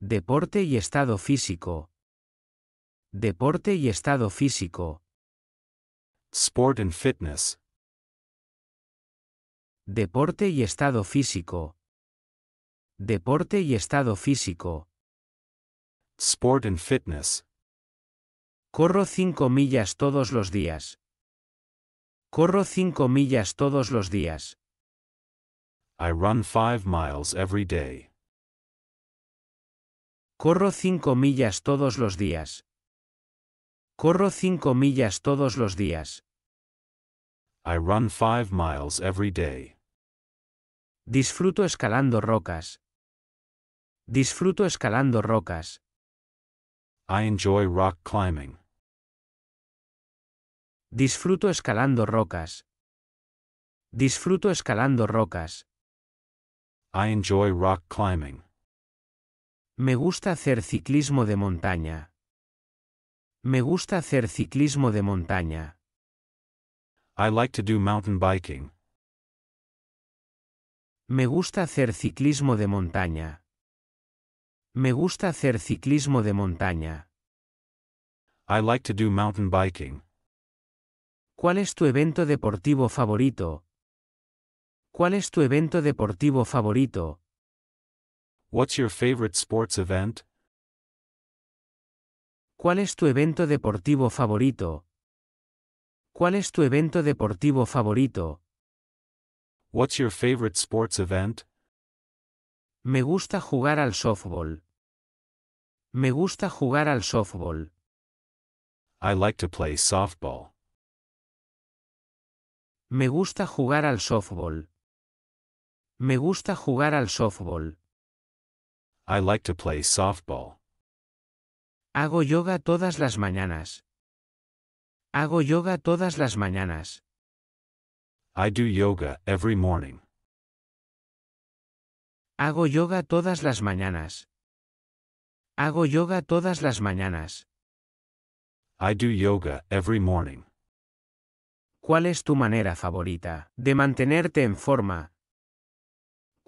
Deporte y estado físico. Deporte y estado físico. Sport and fitness. Deporte y estado físico. Deporte y estado físico. Sport and fitness. Corro 5 millas todos los días. Corro 5 millas todos los días. I run five miles every day. Corro cinco millas todos los días. Corro cinco millas todos los días. I run five miles every day. Disfruto escalando rocas. Disfruto escalando rocas. I enjoy rock climbing. Disfruto escalando rocas. Disfruto escalando rocas. I enjoy rock climbing. Me gusta hacer ciclismo de montaña. Me gusta hacer ciclismo de montaña. I like to do mountain biking. Me gusta hacer ciclismo de montaña. Me gusta hacer ciclismo de montaña. I like to do mountain biking. ¿Cuál es tu evento deportivo favorito? ¿Cuál es tu evento deportivo favorito? What's your favorite sports event? ¿Cuál es tu evento deportivo favorito? ¿Cuál es tu evento deportivo favorito? What's your favorite sports event? Me gusta jugar al softball. Me gusta jugar al softball. I like to play softball. Me gusta jugar al softball. Me gusta jugar al softball. I like to play softball. Hago yoga todas las mañanas. Hago yoga todas las mañanas. I do yoga every morning. Hago yoga todas las mañanas. Hago yoga todas las mañanas. I do yoga every morning. ¿Cuál es tu manera favorita de mantenerte en forma?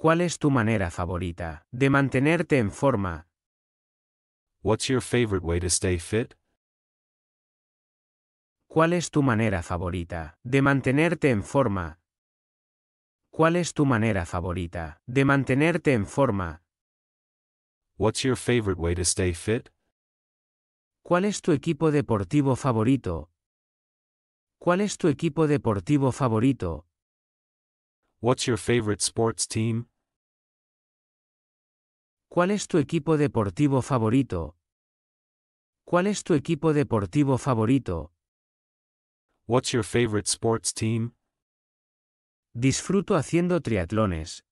¿Cuál es tu manera favorita de mantenerte en forma? What's favorite way to stay ¿Cuál es tu manera favorita de mantenerte en forma? ¿Cuál es tu manera favorita de mantenerte en forma? What's your favorite way to stay ¿Cuál es tu equipo deportivo favorito? ¿Cuál es tu equipo deportivo favorito? What's your favorite sports team? ¿Cuál es tu equipo deportivo favorito? ¿Cuál es tu equipo deportivo favorito? What's your favorite sports team? Disfruto haciendo triatlones.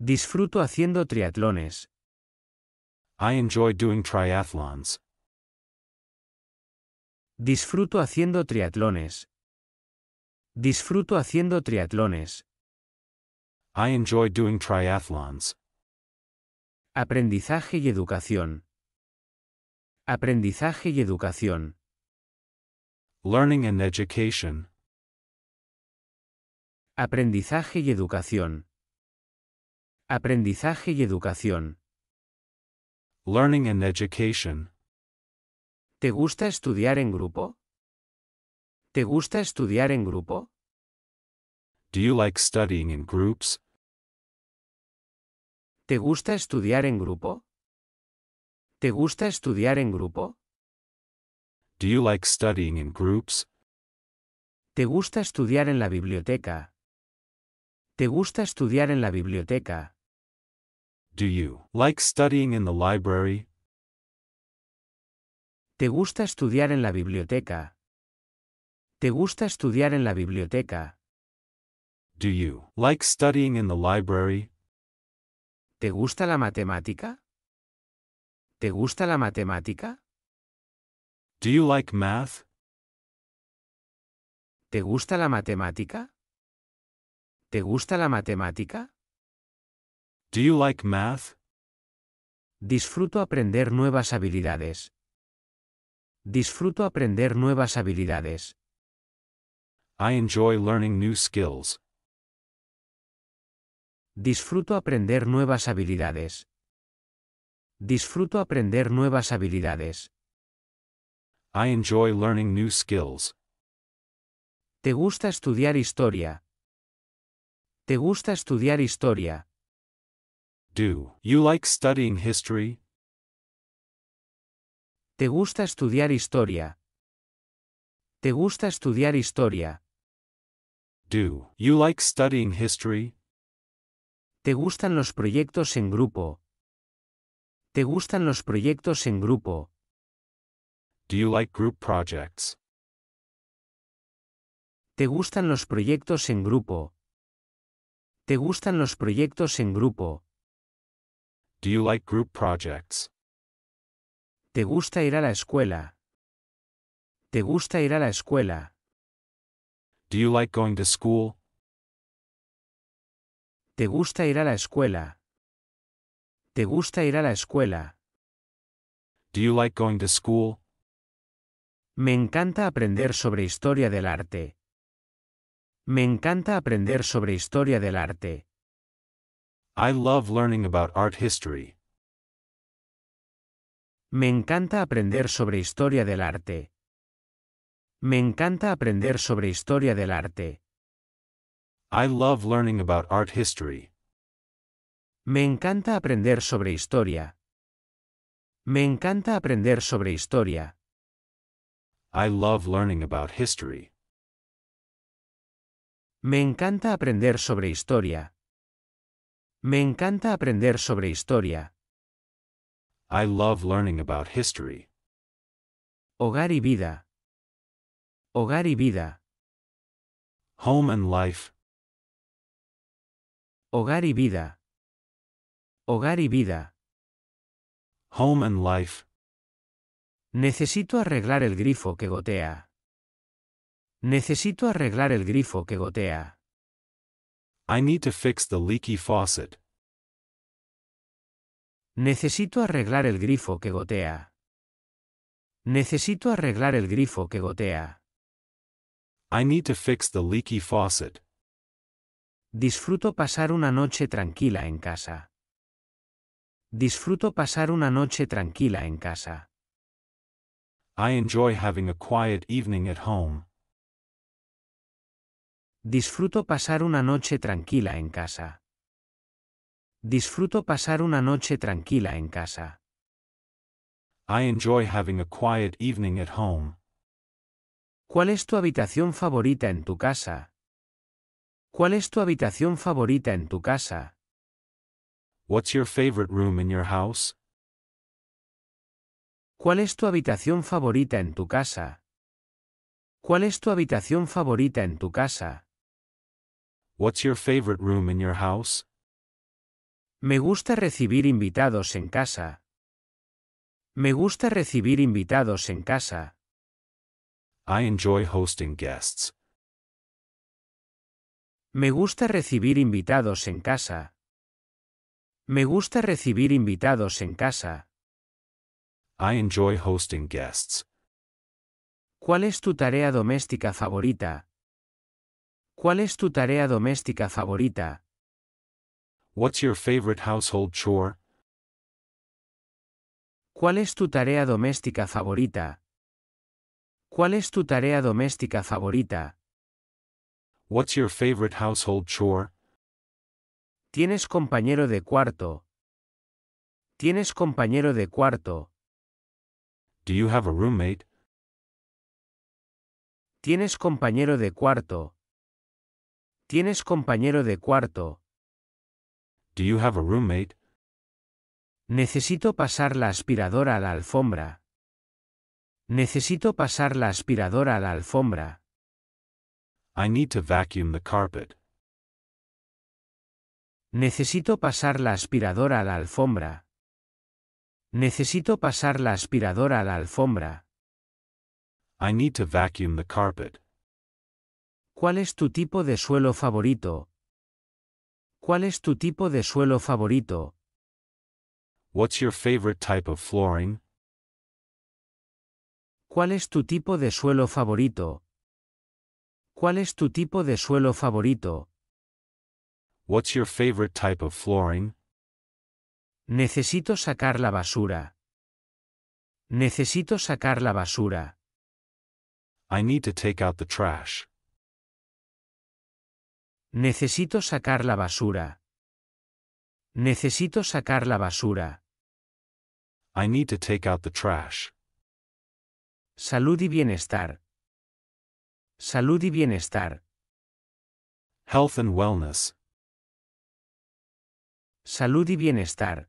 Disfruto haciendo triatlones. I enjoy doing triathlons. Disfruto haciendo triatlones. Disfruto haciendo triatlones. I enjoy doing triathlons. Aprendizaje y educación. Aprendizaje y educación. Learning and education. Aprendizaje y educación. Aprendizaje y educación. Learning and education. ¿Te gusta estudiar en grupo? ¿Te gusta estudiar en grupo? Do you like studying in groups? ¿Te gusta estudiar en grupo? ¿Te gusta estudiar en grupo? Do you like studying in groups? ¿Te gusta estudiar en la biblioteca? ¿Te gusta estudiar en la biblioteca? Do you like studying in the library? ¿Te gusta estudiar en la biblioteca? ¿Te gusta estudiar en la biblioteca? Do you like studying in the library? ¿Te gusta la matemática? ¿Te gusta la matemática? Do you like math? ¿Te gusta la matemática? ¿Te gusta la matemática? Do you like math? Disfruto aprender nuevas habilidades. Disfruto aprender nuevas habilidades. I enjoy learning new skills. Disfruto aprender nuevas habilidades. Disfruto aprender nuevas habilidades. I enjoy learning new skills. ¿Te gusta estudiar historia? ¿Te gusta estudiar historia? Do you like studying history? ¿Te gusta estudiar historia? ¿Te gusta estudiar historia? Do you like studying history? ¿Te gustan los proyectos en grupo? ¿Te gustan los proyectos en grupo? Do you like group projects? ¿Te gustan los proyectos en grupo? ¿Te gustan los proyectos en grupo? Do you like group projects? ¿Te gusta ir a la escuela? ¿Te gusta ir a la escuela? Do you like going to school? Te gusta ir a la escuela. Te gusta ir a la escuela. Do you like going to school? Me encanta aprender sobre historia del arte. Me encanta aprender sobre historia del arte. I love learning about art history. Me encanta aprender sobre historia del arte. Me encanta aprender sobre historia del arte. I love learning about art history. Me encanta aprender sobre historia. Me encanta aprender sobre historia. I love learning about history. Me encanta aprender sobre historia. Me encanta aprender sobre historia. I love learning about history. Hogar y vida. Hogar y vida. Home and life. Hogar y vida. Hogar y vida. Home and life. Necesito arreglar el grifo que gotea. Necesito arreglar el grifo que gotea. I need to fix the leaky faucet. Necesito arreglar el grifo que gotea. Necesito arreglar el grifo que gotea. I need to fix the leaky faucet. Disfruto pasar una noche tranquila en casa. Disfruto pasar una noche tranquila en casa. I enjoy having a quiet evening at home. Disfruto pasar una noche tranquila en casa. Disfruto pasar una noche tranquila en casa. I enjoy having a quiet evening at home. ¿Cuál es tu habitación favorita en tu casa? ¿Cuál es tu habitación favorita en tu casa? What's your favorite room in your house? ¿Cuál es tu habitación favorita en tu casa? ¿Cuál es tu habitación favorita en tu casa? What's your favorite room your house? Me gusta recibir invitados en casa. Me gusta recibir invitados en casa. I enjoy hosting guests. Me gusta recibir invitados en casa. Me gusta recibir invitados en casa. I enjoy hosting guests. ¿Cuál es tu tarea doméstica favorita? ¿Cuál es tu tarea doméstica favorita? What's your favorite household chore? ¿Cuál es tu tarea doméstica favorita? ¿Cuál es tu tarea doméstica favorita? What's your favorite household chore? Tienes compañero de cuarto. Tienes compañero de cuarto. Do you have a roommate? Tienes compañero de cuarto. Tienes compañero de cuarto. Do you have a roommate? Necesito pasar la aspiradora a la alfombra. Necesito pasar la aspiradora a la alfombra. I need to vacuum the carpet. Necesito pasar la aspiradora a la alfombra. Necesito pasar la aspiradora a la alfombra. I need to vacuum the carpet. ¿Cuál es tu tipo de suelo favorito? ¿Cuál es tu tipo de suelo favorito? ¿Cuál es tu tipo de suelo favorito? ¿Cuál es tu tipo de suelo favorito? What's your favorite type of flooring? Necesito sacar la basura. Necesito sacar la basura. I need to take out the trash. Necesito sacar la basura. Necesito sacar la basura. I need to take out the trash. Salud y bienestar. Salud y bienestar. Health and wellness. Salud y bienestar.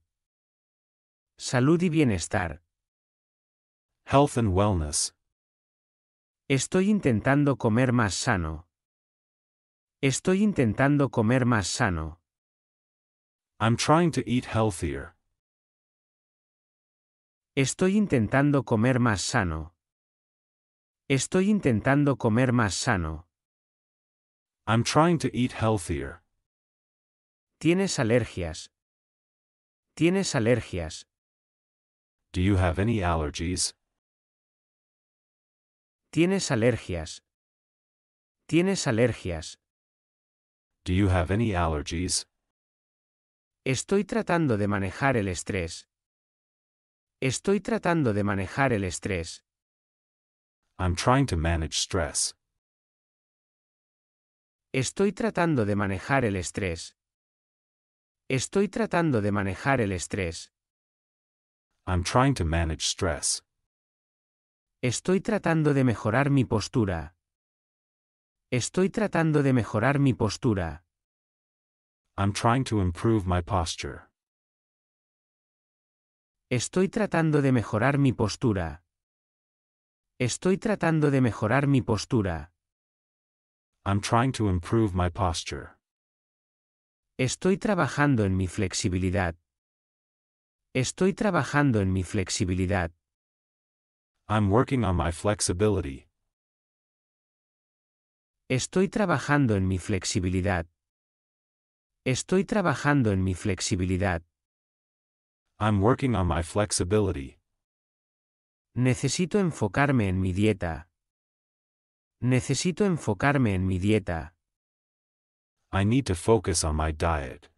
Salud y bienestar. Health and wellness. Estoy intentando comer más sano. Estoy intentando comer más sano. I'm trying to eat healthier. Estoy intentando comer más sano. Estoy intentando comer más sano. I'm trying to eat healthier. Tienes alergias. Tienes alergias. Do you have any Tienes alergias. Tienes alergias. Do you have any Estoy tratando de manejar el estrés. Estoy tratando de manejar el estrés. I'm trying to manage stress. Estoy tratando de manejar el estrés. Estoy tratando de manejar el estrés. I'm trying to manage stress. Estoy tratando de mejorar mi postura. Estoy tratando de mejorar mi postura. I'm trying to improve my posture. Estoy tratando de mejorar mi postura. Estoy tratando de mejorar mi postura. I'm trying to improve my posture. Estoy trabajando en mi flexibilidad. Estoy trabajando en mi flexibilidad. I'm working on my flexibility. Estoy trabajando en mi flexibilidad. Estoy trabajando en mi flexibilidad. I'm working on my flexibility. Necesito enfocarme en mi dieta. Necesito enfocarme en mi dieta. I need to focus on my diet.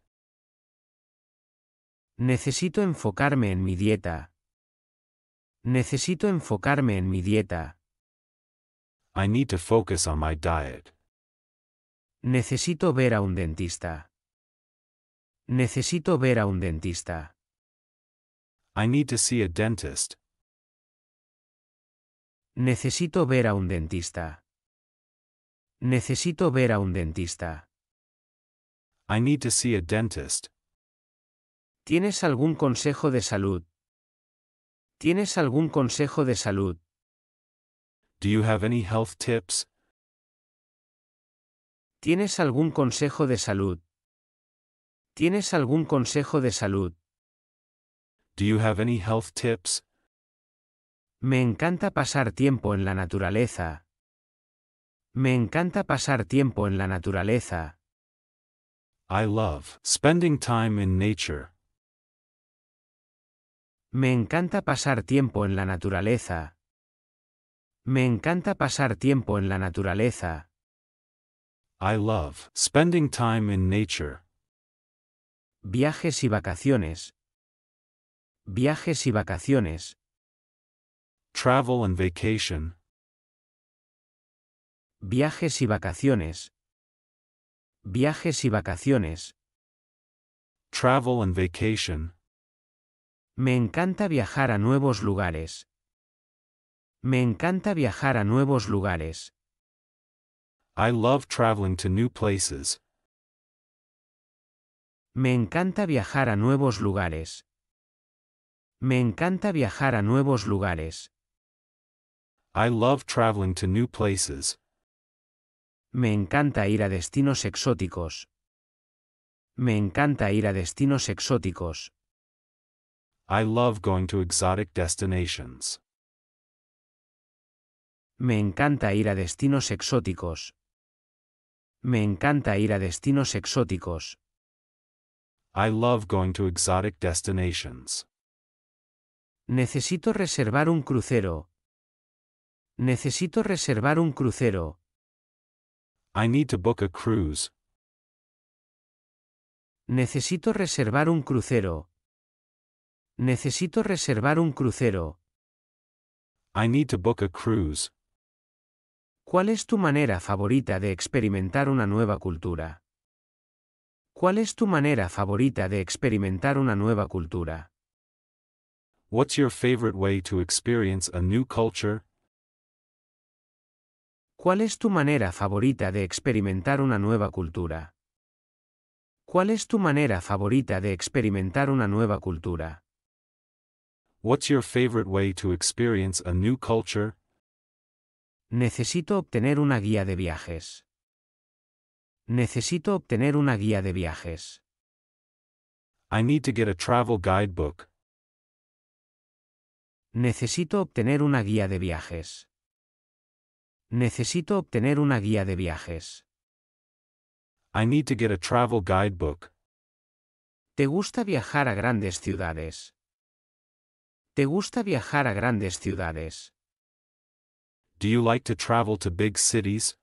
Necesito enfocarme en mi dieta. Necesito enfocarme en mi dieta. I need to focus on my diet. Necesito ver a un dentista. Necesito ver a un dentista. I need to see a dentist. Necesito ver a un dentista. Necesito ver a un dentista. I need to see a dentist. ¿Tienes algún consejo de salud? ¿Tienes algún consejo de salud? Do you have any health tips? ¿Tienes algún consejo de salud? ¿Tienes algún consejo de salud? Do you have any health tips? Me encanta pasar tiempo en la naturaleza. Me encanta pasar tiempo en la naturaleza. I love spending time in nature. Me encanta pasar tiempo en la naturaleza. Me encanta pasar tiempo en la naturaleza. I love spending time in nature. Viajes y vacaciones. Viajes y vacaciones. Travel and vacation. Viajes y vacaciones. Viajes y vacaciones. Travel and vacation. Me encanta viajar a nuevos lugares. Me encanta viajar a nuevos lugares. I love traveling to new places. Me encanta viajar a nuevos lugares. Me encanta viajar a nuevos lugares. I love traveling to new places. Me encanta ir a destinos exóticos. Me encanta ir a destinos exóticos. I love going to exotic destinations. Me encanta ir a destinos exóticos. Me encanta ir a destinos exóticos. I love going to exotic destinations. Necesito reservar un crucero, Necesito reservar un crucero. I need to book a cruise. Necesito reservar un crucero. Necesito reservar un crucero. I need to book a cruise. ¿Cuál es tu manera favorita de experimentar una nueva cultura? ¿Cuál es tu manera favorita de experimentar una nueva cultura? What's your favorite way to experience a new culture? ¿Cuál es tu manera favorita de experimentar una nueva cultura? ¿Cuál es tu manera favorita de experimentar una nueva cultura? What's your favorite way to experience a new culture? Necesito obtener una guía de viajes. Necesito obtener una guía de viajes. I need to get a travel guidebook. Necesito obtener una guía de viajes. Necesito obtener una guía de viajes. I need to get a travel ¿Te gusta viajar a grandes ciudades? ¿Te gusta viajar a grandes ciudades? Do you like to travel to big cities?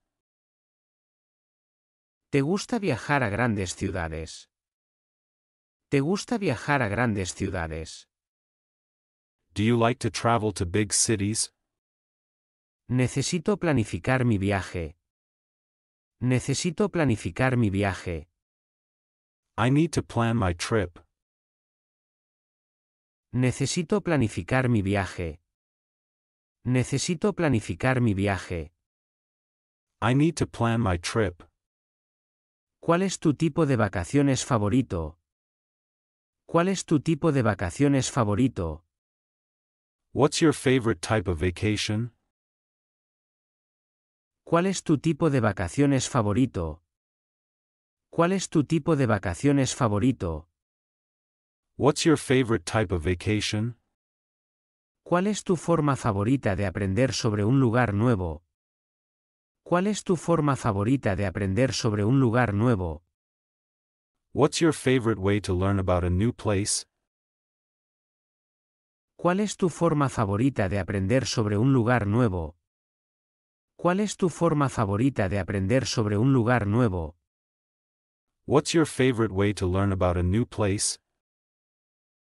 ¿Te gusta viajar a grandes ciudades? ¿Te gusta viajar a grandes ciudades? Do you like to travel to big cities? Necesito planificar mi viaje. Necesito planificar mi viaje. I need to plan my trip. Necesito planificar mi viaje. Necesito planificar mi viaje. I need to plan my trip. ¿Cuál es tu tipo de vacaciones favorito? ¿Cuál es tu tipo de vacaciones favorito? What's your favorite type of vacation? ¿Cuál es tu tipo de vacaciones favorito? ¿Cuál es tu tipo de vacaciones favorito? What's your favorite type of vacation? ¿Cuál es tu forma favorita de aprender sobre un lugar nuevo? ¿Cuál es tu forma favorita de aprender sobre un lugar nuevo? What's your favorite way to learn about a new place? ¿Cuál es tu forma favorita de aprender sobre un lugar nuevo? ¿Cuál es tu forma favorita de aprender sobre un lugar nuevo?